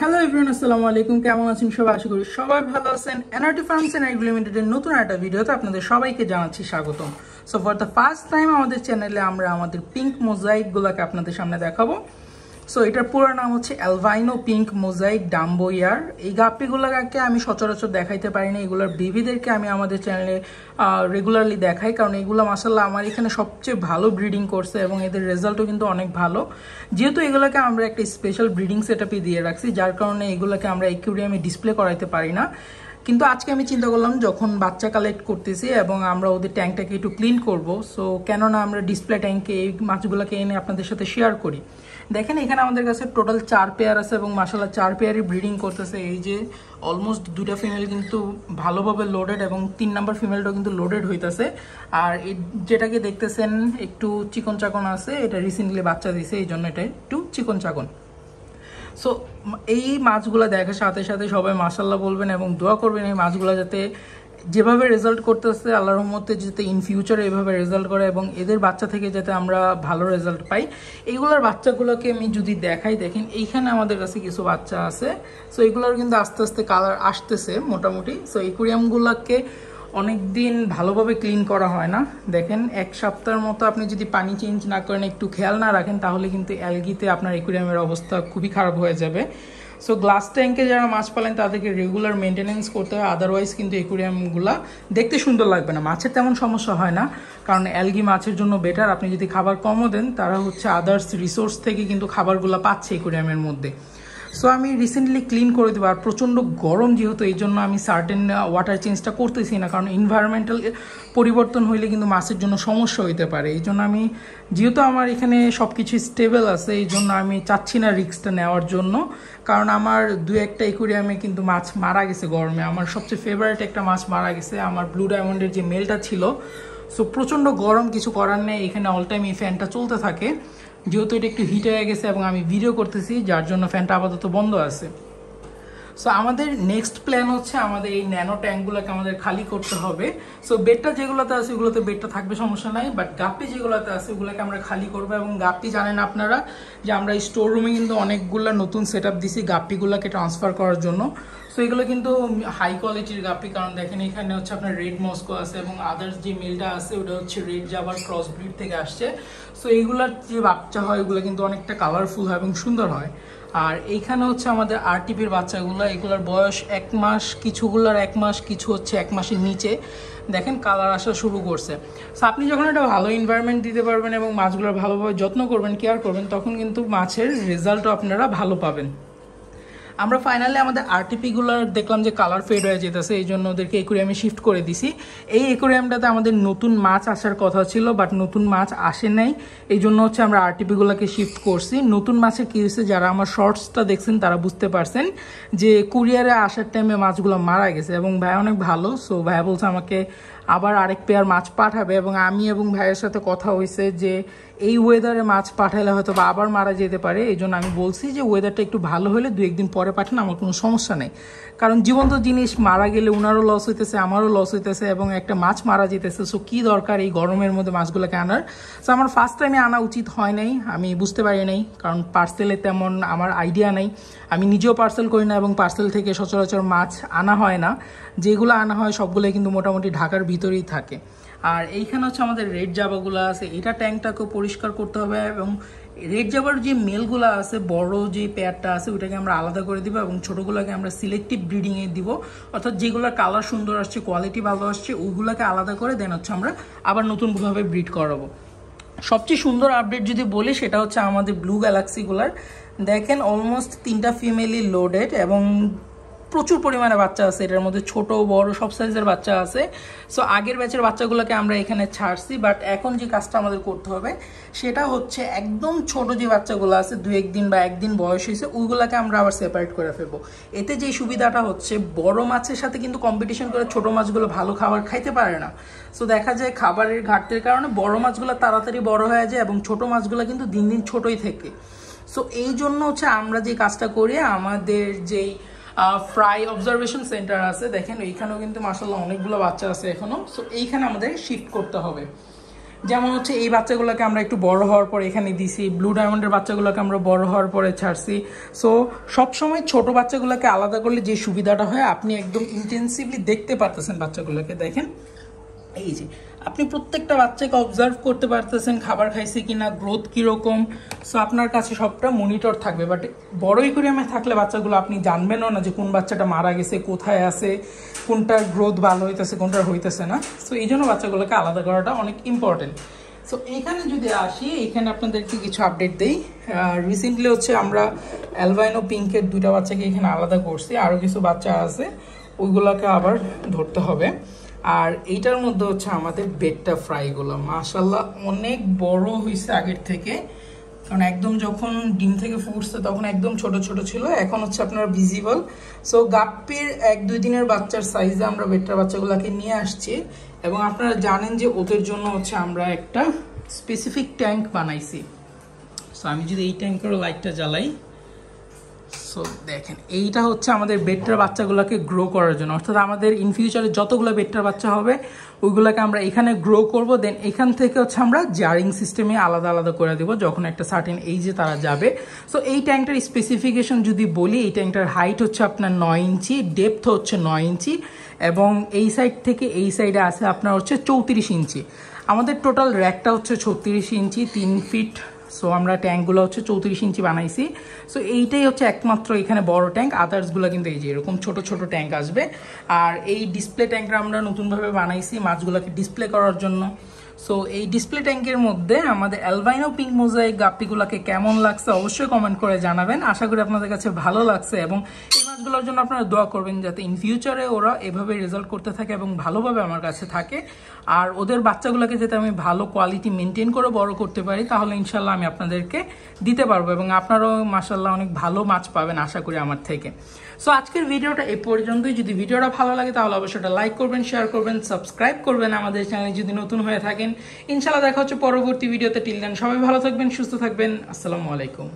hello everyone আসসালামু আলাইকুম কেমন আছেন সবাই আশা করি সবাই ভালো আছেন এনআরটি ফার্মস এন্ড এগ্রি লিমিটেডের নতুন একটা ভিডিওতে আপনাদের সবাইকে জানাচ্ছি স্বাগতম so for the first time আমাদের চ্যানেলে আমরা আমাদের পিঙ্ক মোজাইকগুলোকে আপনাদের সামনে দেখাবো সো এটার পুরো নাম হচ্ছে অ্যালভাইনো পিঙ্ক মোজাইক ডাম্বোয়ার এই গাপ্পিগুলোকে আমি সচরাচর দেখাইতে পারি না এগুলোর বিবিদেরকে আমি আমাদের চ্যানেলে রেগুলারলি দেখাই কারণ এগুলো মাসাল্লাহ আমার এখানে সবচেয়ে ভালো ব্রিডিং করছে এবং এদের রেজাল্টও কিন্তু অনেক ভালো যেহেতু এগুলোকে আমরা একটা স্পেশাল ব্রিডিং সেট দিয়ে রাখছি যার কারণে এগুলোকে আমরা একুরিয়ামে ডিসপ্লে করাইতে পারি না কিন্তু আজকে আমি চিন্তা করলাম যখন বাচ্চা কালেক্ট করতেছি এবং আমরা ওদের ট্যাঙ্কটাকে একটু ক্লিন করব সো কেননা আমরা ডিসপ্লে ট্যাঙ্কে এই মাছগুলোকে এনে আপনাদের সাথে শেয়ার করি দেখেন এখানে আমাদের কাছে টোটাল চার পেয়ার আছে এবং মাসাল্লাহ চার পেয়ারই ব্রিডিং করতেছে এই যে অলমোস্ট দুটা ফিমেল কিন্তু ভালোভাবে লোডেড এবং তিন নাম্বার ফিমেলটাও কিন্তু লোডেড হইতেছে আর যেটাকে দেখতেছেন একটু চিকন চাকন আছে এটা রিসেন্টলি বাচ্চা দিছে এই জন্য এটা একটু চিকন চাকন সো এই মাছগুলো দেখার সাথে সাথে সবাই মাসাল্লাহ বলবেন এবং দোয়া করবেন এই মাছগুলো যাতে যেভাবে রেজাল্ট করতেছে আল্লাহ রহমতে যাতে ইন ফিউচারে এভাবে রেজাল্ট করে এবং এদের বাচ্চা থেকে যাতে আমরা ভালো রেজাল্ট পাই এইগুলোর বাচ্চাগুলোকে আমি যদি দেখাই দেখেন এইখানে আমাদের কাছে কিছু বাচ্চা আছে সো এগুলোর কিন্তু আস্তে আস্তে কালার আসতেছে মোটামুটি সো এই কুরিয়ামগুলোকে অনেক দিন ভালোভাবে ক্লিন করা হয় না দেখেন এক সপ্তাহের মতো আপনি যদি পানি চেঞ্জ না করেন একটু খেয়াল না রাখেন তাহলে কিন্তু অ্যালগিতে আপনার একুরিয়ামের অবস্থা খুবই খারাপ হয়ে যাবে সো গ্লাস ট্যাঙ্কে যারা মাছ পালেন তাদেরকে রেগুলার মেনটেনেন্স করতে হয় আদারওয়াইজ কিন্তু একুরিয়ামগুলো দেখতে সুন্দর লাগবে না মাছের তেমন সমস্যা হয় না কারণ অ্যালগি মাছের জন্য বেটার আপনি যদি খাবার কমও দেন তারা হচ্ছে আদার্স রিসোর্স থেকে কিন্তু খাবারগুলো পাচ্ছে একুরিয়ামের মধ্যে সো আমি রিসেন্টলি ক্লিন করে দেবো আর প্রচণ্ড গরম যেহেতু এই জন্য আমি সার্টেন ওয়াটার চেঞ্জটা করতেছি না কারণ ইনভায়রনমেন্টাল পরিবর্তন হইলে কিন্তু মাছের জন্য সমস্যা হইতে পারে এই জন্য আমি যেহেতু আমার এখানে সব কিছু স্টেবল আছে এই জন্য আমি চাচ্ছি না রিক্সটা নেওয়ার জন্য কারণ আমার দু একটা একুরিয়ামে কিন্তু মাছ মারা গেছে গরমে আমার সবচেয়ে ফেভারিট একটা মাছ মারা গেছে আমার ব্লু ডায়মন্ডের যে মেলটা ছিল সো প্রচণ্ড গরম কিছু করার নেই এখানে অল টাইম এই ফ্যানটা চলতে থাকে যেহেতু এটা একটু হিট হয়ে গেছে এবং আমি ভিডিও করতেছি যার জন্য ফ্যানটা আপাতত বন্ধ আছে সো আমাদের নেক্সট প্ল্যান হচ্ছে আমাদের এই ন্যানো ট্যাঙ্কগুলোকে আমাদের খালি করতে হবে সো বেডটা যেগুলোতে আছে ওগুলোতে বেডটা থাকবে সমস্যা নাই বাট গাপটি যেগুলোতে আছে ওগুলোকে আমরা খালি করবো এবং গাপটি জানেন আপনারা যে আমরা স্টোর রুমে কিন্তু অনেকগুলো নতুন সেট আপ দিছি গাপটিগুলোকে ট্রান্সফার করার জন্য তো এগুলো কিন্তু হাই কোয়ালিটির গাপি কারণ দেখেন এখানে হচ্ছে আপনার রেড মস্কো আছে এবং আদার্স যে মিলটা আছে ওটা হচ্ছে রেড জাবার ক্রস ব্রিড থেকে আসছে সো এইগুলার যে বাচ্চা হয় ওগুলো কিন্তু অনেকটা কালারফুল হয় এবং সুন্দর হয় আর এইখানে হচ্ছে আমাদের আরটিপির বাচ্চাগুলো এগুলোর বয়স এক মাস কিছুগুলোর এক মাস কিছু হচ্ছে এক মাসের নিচে দেখেন কালার আসা শুরু করছে সো আপনি যখন একটা ভালো এনভায়রনমেন্ট দিতে পারবেন এবং মাছগুলোর ভালোভাবে যত্ন করবেন কেয়ার করবেন তখন কিন্তু মাছের রেজাল্টও আপনারা ভালো পাবেন আমরা ফাইনালি আমাদের আরটিপিগুলোর দেখলাম যে কালার ফেড হয়ে যেতেছে এই জন্য ওদেরকে একুরিয়ামে শিফট করে দিছি এই একুরিয়ামটাতে আমাদের নতুন মাছ আসার কথা ছিল বাট নতুন মাছ আসে নাই এই জন্য হচ্ছে আমরা আরটিপিগুলোকে শিফট করছি নতুন মাছে কী হয়েছে যারা আমার শর্টসটা দেখছেন তারা বুঝতে পারছেন যে কুরিয়ারে আসার টাইমে মাছগুলো মারা গেছে এবং ভাই অনেক ভালো সো ভাই বলছে আমাকে আবার আরেক পেয়ার মাছ পাঠাবে এবং আমি এবং ভাইয়ের সাথে কথা হয়েছে যে এই ওয়েদারে মাছ পাঠালে হয়তো বা আবার মারা যেতে পারে এই জন্য আমি বলছি যে ওয়েদারটা একটু ভালো হলে দু একদিন পরে পাঠান আমার কোনো সমস্যা নেই কারণ জীবন্ত জিনিস মারা গেলে ওনারও লস হইতেছে আমারও লস হইতেছে এবং একটা মাছ মারা যেতেছে সো কী দরকার এই গরমের মধ্যে মাছগুলোকে আনার সো আমার ফার্স্ট টাইমে আনা উচিত হয় নাই আমি বুঝতে পারি নাই কারণ পার্সেলে তেমন আমার আইডিয়া নেই আমি নিজেও পার্সেল করি না এবং পার্সেল থেকে সচরাচর মাছ আনা হয় না যেগুলো আনা হয় সবগুলোই কিন্তু মোটামুটি ঢাকার ভিতরে ভিতরেই থাকে আর এইখানে হচ্ছে আমাদের রেড জাবাগুলো আছে এটা ট্যাঙ্কটাকেও পরিষ্কার করতে হবে এবং রেড জাবার যে মেলগুলো আছে বড় যে পেয়ারটা আছে ওইটাকে আমরা আলাদা করে দিব এবং ছোটোগুলোকে আমরা সিলেক্টিভ ব্রিডিংয়ে দিব অর্থাৎ যেগুলোর কালার সুন্দর আসছে কোয়ালিটি ভালো আসছে ওগুলোকে আলাদা করে দেন হচ্ছে আমরা আবার নতুনভাবে ব্রিড করাবো সবচেয়ে সুন্দর আপডেট যদি বলি সেটা হচ্ছে আমাদের ব্লু গ্যালাক্সিগুলার দেখেন অলমোস্ট তিনটা ফিমেলি লোডেড এবং প্রচুর পরিমাণে বাচ্চা আছে এটার মধ্যে ছোট বড় সব সাইজের বাচ্চা আছে সো আগের ব্যাচের বাচ্চাগুলোকে আমরা এখানে ছাড়ছি বাট এখন যে কাজটা আমাদের করতে হবে সেটা হচ্ছে একদম ছোট যে বাচ্চাগুলো আছে দু একদিন বা একদিন বয়স হয়েছে ওইগুলোকে আমরা আবার সেপারেট করে ফেলবো এতে যে সুবিধাটা হচ্ছে বড় মাছের সাথে কিন্তু কম্পিটিশন করে ছোট মাছগুলো ভালো খাবার খাইতে পারে না সো দেখা যায় খাবারের ঘাটতির কারণে বড় মাছগুলো তাড়াতাড়ি বড় হয়ে যায় এবং ছোট মাছগুলো কিন্তু দিন দিন ছোটই থাকে সো এই জন্য হচ্ছে আমরা যে কাজটা করি আমাদের যেই ফ্রাই অবজারভেশন সেন্টার আছে দেখেন এইখানেও কিন্তু মার্শাল্লাহ অনেকগুলো বাচ্চা আছে এখনও সো এইখানে আমাদের শিফট করতে হবে যেমন হচ্ছে এই বাচ্চাগুলোকে আমরা একটু বড় হওয়ার পর এখানে দিছি ব্লু ডায়মন্ডের বাচ্চাগুলোকে আমরা বড় হওয়ার পরে ছাড়ছি সো সবসময় ছোট বাচ্চাগুলোকে আলাদা করলে যে সুবিধাটা হয় আপনি একদম ইন্টেন্সিভলি দেখতে পারতেছেন বাচ্চাগুলোকে দেখেন এই যে আপনি প্রত্যেকটা বাচ্চাকে অবজার্ভ করতে পারতেছেন খাবার খাইছে কি না গ্রোথ কীরকম সো আপনার কাছে সবটা মনিটর থাকবে বাট বড় ইকোরিয়ামে থাকলে বাচ্চাগুলো আপনি জানবেনও না যে কোন বাচ্চাটা মারা গেছে কোথায় আছে কোনটার গ্রোথ ভালো হইতেছে কোনটার হইতেছে না সো এই জন্য বাচ্চাগুলোকে আলাদা করাটা অনেক ইম্পর্টেন্ট সো এখানে যদি আসি এখানে আপনাদেরকে কিছু আপডেট দিই রিসেন্টলি হচ্ছে আমরা অ্যালবাইনো পিঙ্কের দুটা বাচ্চাকে এখানে আলাদা করছি আরও কিছু বাচ্চা আছে ওইগুলোকে আবার ধরতে হবে আর এইটার মধ্যে হচ্ছে আমাদের বেডটা ফ্রাই করলাম মাসাল্লাহ অনেক বড় হয়েছে আগের থেকে কারণ একদম যখন ডিম থেকে ফুটছে তখন একদম ছোট ছোট ছিল এখন হচ্ছে আপনার ভিজিবল সো গাপ্পির এক দুই দিনের বাচ্চার সাইজে আমরা বেডটার বাচ্চাগুলোকে নিয়ে আসছি এবং আপনারা জানেন যে ওদের জন্য হচ্ছে আমরা একটা স্পেসিফিক ট্যাঙ্ক বানাইছি সো আমি যদি এই ট্যাঙ্কের লাইটটা জ্বালাই সো দেখেন এইটা হচ্ছে আমাদের বেটার বাচ্চাগুলোকে গ্রো করার জন্য অর্থাৎ আমাদের ইন ফিউচারে যতগুলো বেটার বাচ্চা হবে ওইগুলোকে আমরা এখানে গ্রো করব দেন এখান থেকে হচ্ছে আমরা জারিং সিস্টেমে আলাদা আলাদা করে দেবো যখন একটা সার্টেন এইজে তারা যাবে সো এই ট্যাঙ্কটার স্পেসিফিকেশন যদি বলি এই ট্যাঙ্কটার হাইট হচ্ছে আপনার নয় ইঞ্চি ডেপথ হচ্ছে নয় ইঞ্চি এবং এই সাইড থেকে এই সাইডে আছে আপনার হচ্ছে চৌত্রিশ ইঞ্চি আমাদের টোটাল র্যাকটা হচ্ছে ছত্রিশ ইঞ্চি তিন ফিট সো আমরা ট্যাঙ্কগুলো হচ্ছে চৌত্রিশ ইঞ্চি বানাইছি সো এইটাই হচ্ছে একমাত্র এখানে বড় ট্যাঙ্ক আদার্সগুলো কিন্তু এই যে এরকম ছোট ছোট ট্যাঙ্ক আসবে আর এই ডিসপ্লে ট্যাঙ্কটা আমরা নতুনভাবে বানাইছি মাছগুলোকে ডিসপ্লে করার জন্য সো এই ডিসপ্লে ট্যাঙ্কের মধ্যে আমাদের অ্যালবাইনো পিঙ্ক মোজাইক গাপ্পিগুলোকে কেমন লাগছে অবশ্যই কমেন্ট করে জানাবেন আশা করি আপনাদের কাছে ভালো লাগছে এবং এই মাছগুলোর জন্য আপনারা দোয়া করবেন যাতে ইন ফিউচারে ওরা এভাবে রেজাল্ট করতে থাকে এবং ভালোভাবে আমার কাছে থাকে আর ওদের বাচ্চাগুলোকে যাতে আমি ভালো কোয়ালিটি মেনটেন করে বড় করতে পারি তাহলে ইনশাল্লাহ আমি আপনাদেরকে দিতে পারবো এবং আপনারাও মাসাল্লাহ অনেক ভালো মাছ পাবেন আশা করি আমার থেকে সো আজকের ভিডিওটা এ পর্যন্তই যদি ভিডিওটা ভালো লাগে তাহলে অবশ্যই লাইক করবেন শেয়ার করবেন সাবস্ক্রাইব করবেন আমাদের চ্যানেলে যদি নতুন হয়ে থাকেন ইনশাল্লাহ দেখা হচ্ছে পরবর্তী ভিডিওতে টিল দেন সবাই ভালো থাকবেন সুস্থ থাকবেন আসসালামু আলাইকুম